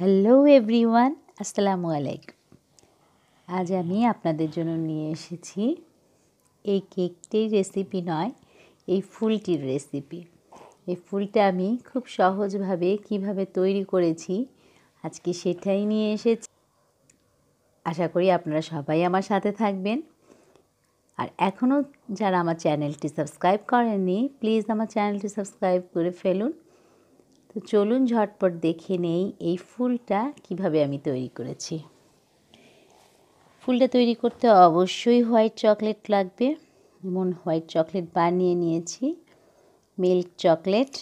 hello everyone আসসালামু আলাইকুম আজ আমি আপনাদের জন্য নিয়ে এসেছি এই কেকটির রেসিপি নয় এই ফুলটির রেসিপি এই ফুলটা আমি খুব সহজভাবে কিভাবে তৈরি করেছি আজকে সেটাই নিয়ে এসেছি আশা করি আপনারা সবাই আমার সাথে থাকবেন আর এখনও যারা আমার চ্যানেলটি সাবস্ক্রাইব করেননি প্লিজ আমার চ্যানেলটি সাবস্ক্রাইব করে ফেলুন তো চলুন ঝটপট দেখে নেই এই ফুলটা কিভাবে আমি তৈরি করেছি ফুলটা তৈরি করতে অবশ্যই হোয়াইট চকলেট লাগবে যেমন হোয়াইট চকলেট বানিয়ে নিয়েছি মিল্ক চকলেট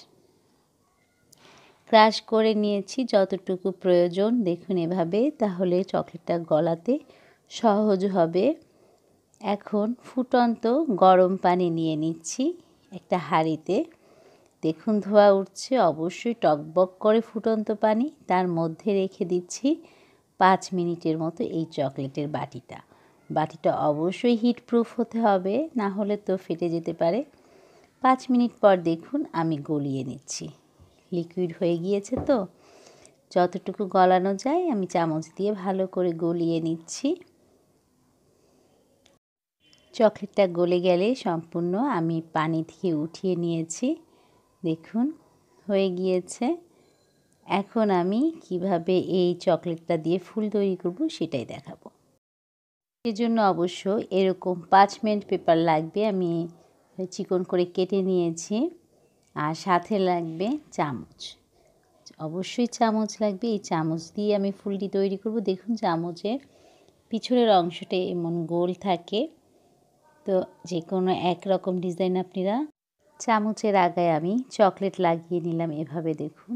ক্রাশ করে নিয়েছি যতটুকু প্রয়োজন দেখুন এভাবে তাহলে চকলেটটা গলাতে সহজ হবে এখন ফুটন্ত গরম পানি নিয়ে নিচ্ছি একটা হাঁড়িতে দেখুন ধোয়া উঠছে অবশ্যই টকবক করে ফুটন্ত পানি তার মধ্যে রেখে দিচ্ছি পাঁচ মিনিটের মতো এই চকলেটের বাটিটা বাটিটা অবশ্যই হিট প্রুফ হতে হবে না হলে তো ফেটে যেতে পারে পাঁচ মিনিট পর দেখুন আমি গলিয়ে নিচ্ছি লিকুইড হয়ে গিয়েছে তো যতটুকু গলানো যায় আমি চামচ দিয়ে ভালো করে গলিয়ে নিচ্ছি চকলেটটা গলে গেলে সম্পূর্ণ আমি পানি থেকে উঠিয়ে নিয়েছি দেখুন হয়ে গিয়েছে এখন আমি কিভাবে এই চকলেটটা দিয়ে ফুল তৈরি করব সেটাই দেখাবো সেজন্য অবশ্য এরকম পাঁচ মিনিট পেপার লাগবে আমি চিকন করে কেটে নিয়েছি আর সাথে লাগবে চামচ অবশ্যই চামচ লাগবে এই চামচ দিয়ে আমি ফুলটি তৈরি করব দেখুন চামচের পিছনের অংশটা এমন গোল থাকে তো যে কোনো একরকম ডিজাইন আপনারা চামচের আগায় আমি চকলেট লাগিয়ে নিলাম এভাবে দেখুন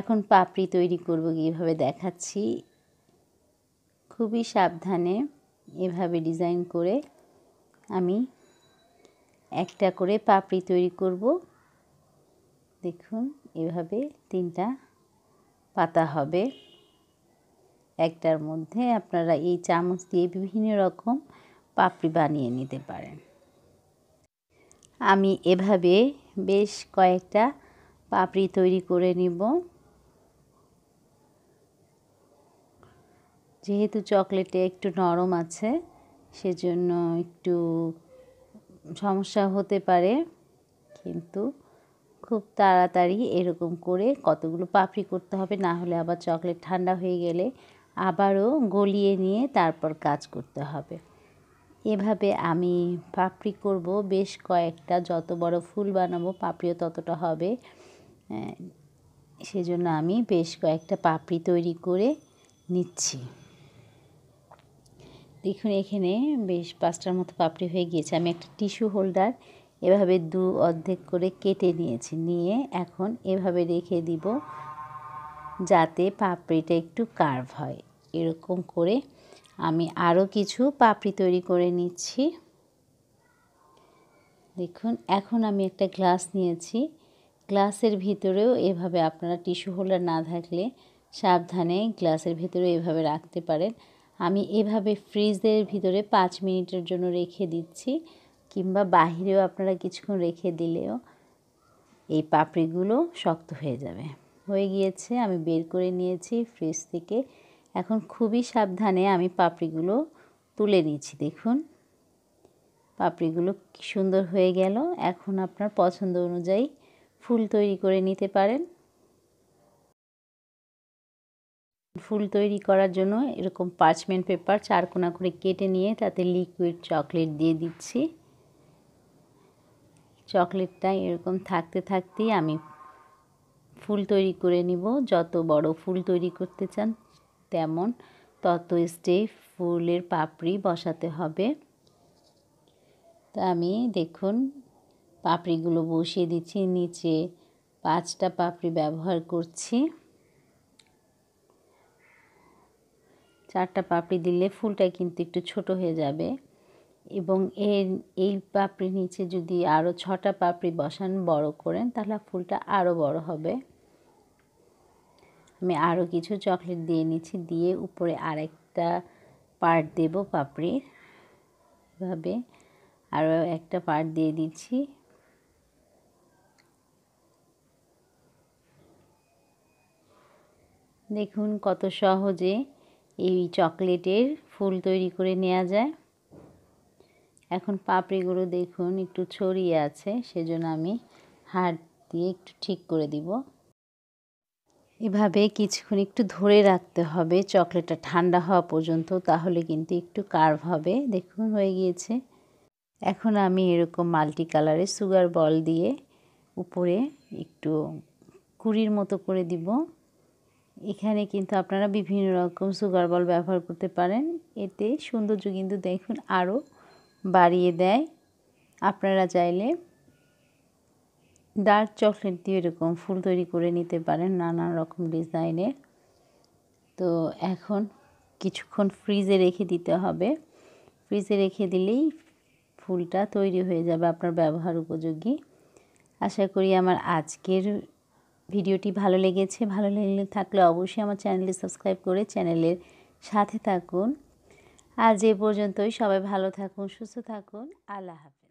এখন পাপড়ি তৈরি করব এভাবে দেখাচ্ছি খুবই সাবধানে এভাবে ডিজাইন করে আমি একটা করে পাপড়ি তৈরি করব দেখুন এভাবে তিনটা পাতা হবে একটার মধ্যে আপনারা এই চামচ দিয়ে বিভিন্ন রকম পাপড়ি বানিয়ে নিতে পারেন আমি এভাবে বেশ কয়েকটা পাপড়ি তৈরি করে নিব যেহেতু চকলেটে একটু নরম আছে সেজন্য একটু সমস্যা হতে পারে কিন্তু খুব তাড়াতাড়ি এরকম করে কতগুলো পাপড়ি করতে হবে না হলে আবার চকলেট ঠান্ডা হয়ে গেলে আবারও গলিয়ে নিয়ে তারপর কাজ করতে হবে এভাবে আমি পাপড়ি করব বেশ কয়েকটা যত বড় ফুল বানাবো পাপড়িও ততটা হবে সেজন্য আমি বেশ কয়েকটা পাপড়ি তৈরি করে নিচ্ছি দেখুন এখানে বেশ পাঁচটার মতো পাপড়ি হয়ে গিয়েছে আমি একটা টিস্যু হোল্ডার এভাবে দু অর্ধেক করে কেটে নিয়েছি নিয়ে এখন এভাবে রেখে দিব যাতে পাপড়িটা একটু কার্ভ হয় এরকম করে আমি আরও কিছু পাপড়ি তৈরি করে নিচ্ছি দেখুন এখন আমি একটা গ্লাস নিয়েছি গ্লাসের ভিতরেও এভাবে আপনারা টিস্যু হোল্ডার না থাকলে সাবধানে গ্লাসের ভিতরে এভাবে রাখতে পারেন আমি এভাবে ফ্রিজের ভিতরে পাঁচ মিনিটের জন্য রেখে দিচ্ছি কিংবা বাহিরেও আপনারা কিছুক্ষণ রেখে দিলেও এই পাপড়িগুলো শক্ত হয়ে যাবে হয়ে গিয়েছে আমি বের করে নিয়েছি ফ্রিজ থেকে এখন খুবই সাবধানে আমি পাপড়িগুলো তুলে নিচ্ছি দেখুন পাপড়িগুলো সুন্দর হয়ে গেল এখন আপনার পছন্দ অনুযায়ী ফুল তৈরি করে নিতে পারেন ফুল তৈরি করার জন্য এরকম পার্চমেন্ট পেপার চারকোনা করে কেটে নিয়ে তাতে লিকুইড চকলেট দিয়ে দিচ্ছি চকলেটটা এরকম থাকতে থাকতেই আমি ফুল তৈরি করে নিব যত বড় ফুল তৈরি করতে চান তেমন তত স্টে ফুলের পাপড়ি বসাতে হবে তা আমি দেখুন পাপড়িগুলো বসিয়ে দিচ্ছি নিচে পাঁচটা পাপড়ি ব্যবহার করছি চারটা পাপড়ি দিলে ফুলটা কিন্তু একটু ছোট হয়ে যাবে এবং এর এই পাপড়ির নিচে যদি আরও ছটা পাপড়ি বসান বড় করেন তাহলে ফুলটা আরও বড় হবে আমি আরও কিছু চকলেট দিয়ে নিচ্ছি দিয়ে উপরে আরেকটা পার্ট দেব পাপড়ির এভাবে আরও একটা পার্ট দিয়ে দিচ্ছি দেখুন কত সহজে এই চকলেটের ফুল তৈরি করে নেওয়া যায় এখন পাপড়িগুলো দেখুন একটু ছড়িয়ে আছে সেজন্য আমি হাত দিয়ে একটু ঠিক করে দিব এভাবে কিছুক্ষণ একটু ধরে রাখতে হবে চকলেটটা ঠান্ডা হওয়া পর্যন্ত তাহলে কিন্তু একটু কার্ভ হবে দেখুন হয়ে গিয়েছে এখন আমি এরকম মাল্টি কালারে সুগার বল দিয়ে উপরে একটু কুড়ির মতো করে দিব এখানে কিন্তু আপনারা বিভিন্ন রকম সুগার বল ব্যবহার করতে পারেন এতে সৌন্দর্য কিন্তু দেখুন আরও বাড়িয়ে দেয় আপনারা চাইলে ডার্ক চকলেট দিয়ে এরকম ফুল তৈরি করে নিতে পারেন নানান রকম ডিজাইনের তো এখন কিছুক্ষণ ফ্রিজে রেখে দিতে হবে ফ্রিজে রেখে দিলেই ফুলটা তৈরি হয়ে যাবে আপনার ব্যবহার উপযোগী আশা করি আমার আজকের ভিডিওটি ভালো লেগেছে ভালো লেগে থাকলে অবশ্যই আমার চ্যানেলটি সাবস্ক্রাইব করে চ্যানেলের সাথে থাকুন আর যে পর্যন্তই সবাই ভালো থাকুন সুস্থ থাকুন আল্লাহ হাফিজ